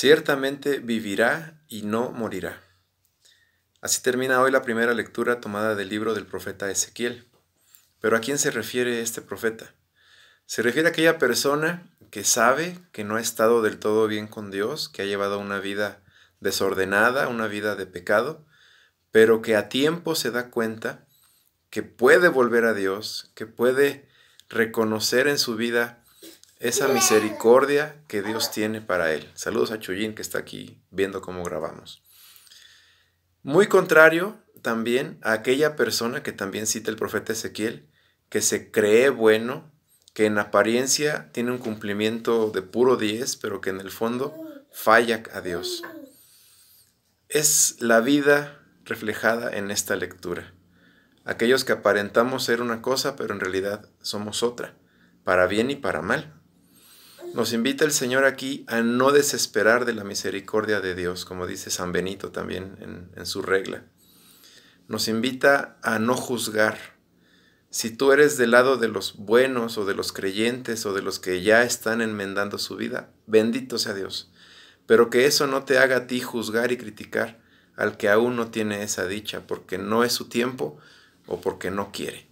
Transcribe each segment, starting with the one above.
Ciertamente vivirá y no morirá. Así termina hoy la primera lectura tomada del libro del profeta Ezequiel. Pero ¿a quién se refiere este profeta? Se refiere a aquella persona que sabe que no ha estado del todo bien con Dios, que ha llevado una vida desordenada, una vida de pecado, pero que a tiempo se da cuenta que puede volver a Dios, que puede reconocer en su vida esa misericordia que Dios tiene para él. Saludos a Chuyín que está aquí viendo cómo grabamos. Muy contrario también a aquella persona que también cita el profeta Ezequiel, que se cree bueno, que en apariencia tiene un cumplimiento de puro 10, pero que en el fondo falla a Dios. Es la vida reflejada en esta lectura. Aquellos que aparentamos ser una cosa, pero en realidad somos otra, para bien y para mal. Nos invita el Señor aquí a no desesperar de la misericordia de Dios, como dice San Benito también en, su regla. Nos invita a no juzgar, si tú eres del lado de los buenos o de los creyentes o de los que ya están enmendando su vida, bendito sea Dios. Pero que eso no te haga a ti juzgar y criticar al que aún no tiene esa dicha, porque no es su tiempo o porque no quiere.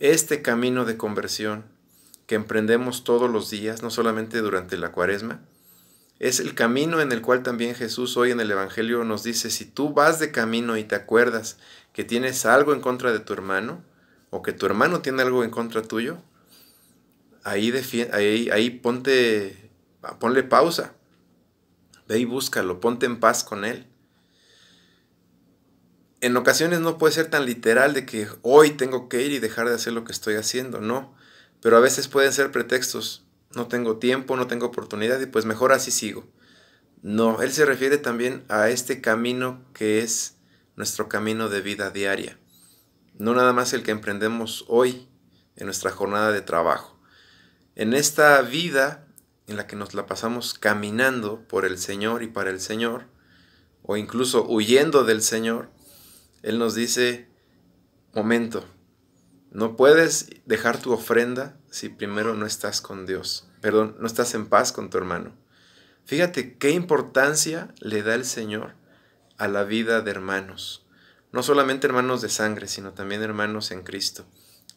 Este camino de conversión que emprendemos todos los días, no solamente durante la cuaresma, es el camino en el cual también Jesús hoy en el Evangelio nos dice, si tú vas de camino y te acuerdas que tienes algo en contra de tu hermano, o que tu hermano tiene algo en contra tuyo, ahí, ponte, ponle pausa, ve y búscalo, ponte en paz con él. En ocasiones no puede ser tan literal de que hoy tengo que ir y dejar de hacer lo que estoy haciendo, no pero a veces pueden ser pretextos. No tengo tiempo, no tengo oportunidad y pues mejor así sigo. No, él se refiere también a este camino que es nuestro camino de vida diaria. No nada más el que emprendemos hoy en nuestra jornada de trabajo. En esta vida en la que nos la pasamos caminando por el Señor y para el Señor, o incluso huyendo del Señor, Él nos dice, momento, no puedes dejar tu ofrenda si primero no estás con Dios, perdón, no estás en paz con tu hermano. Fíjate qué importancia le da el Señor a la vida de hermanos. No solamente hermanos de sangre, sino también hermanos en Cristo.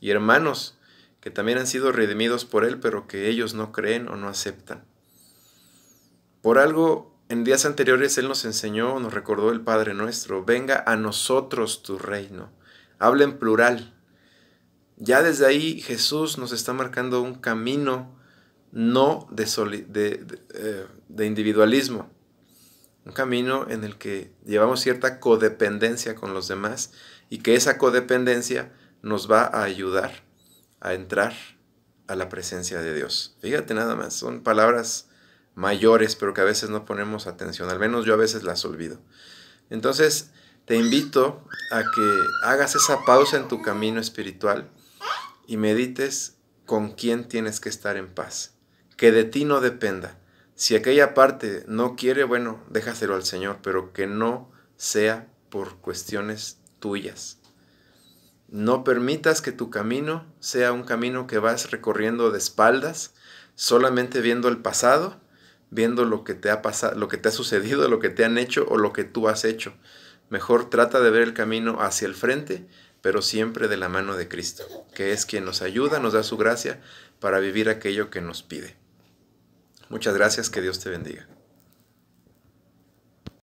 Y hermanos que también han sido redimidos por Él, pero que ellos no creen o no aceptan. Por algo, en días anteriores Él nos enseñó, nos recordó el Padre nuestro, venga a nosotros tu reino. Habla en plural, ya desde ahí Jesús nos está marcando un camino no de, eh, de, individualismo, un camino en el que llevamos cierta codependencia con los demás y que esa codependencia nos va a ayudar a entrar a la presencia de Dios. Fíjate nada más, son palabras mayores, pero que a veces no ponemos atención, al menos yo a veces las olvido. Entonces, te invito a que hagas esa pausa en tu camino espiritual y medites con quién tienes que estar en paz. Que de ti no dependa. Si aquella parte no quiere, bueno, déjaselo al Señor, pero que no sea por cuestiones tuyas. No permitas que tu camino sea un camino que vas recorriendo de espaldas, solamente viendo el pasado, viendo lo que te ha pasado, lo que te ha sucedido, lo que te han hecho o lo que tú has hecho. Mejor trata de ver el camino hacia el frente pero siempre de la mano de Cristo, que es quien nos ayuda, nos da su gracia para vivir aquello que nos pide. Muchas gracias, que Dios te bendiga.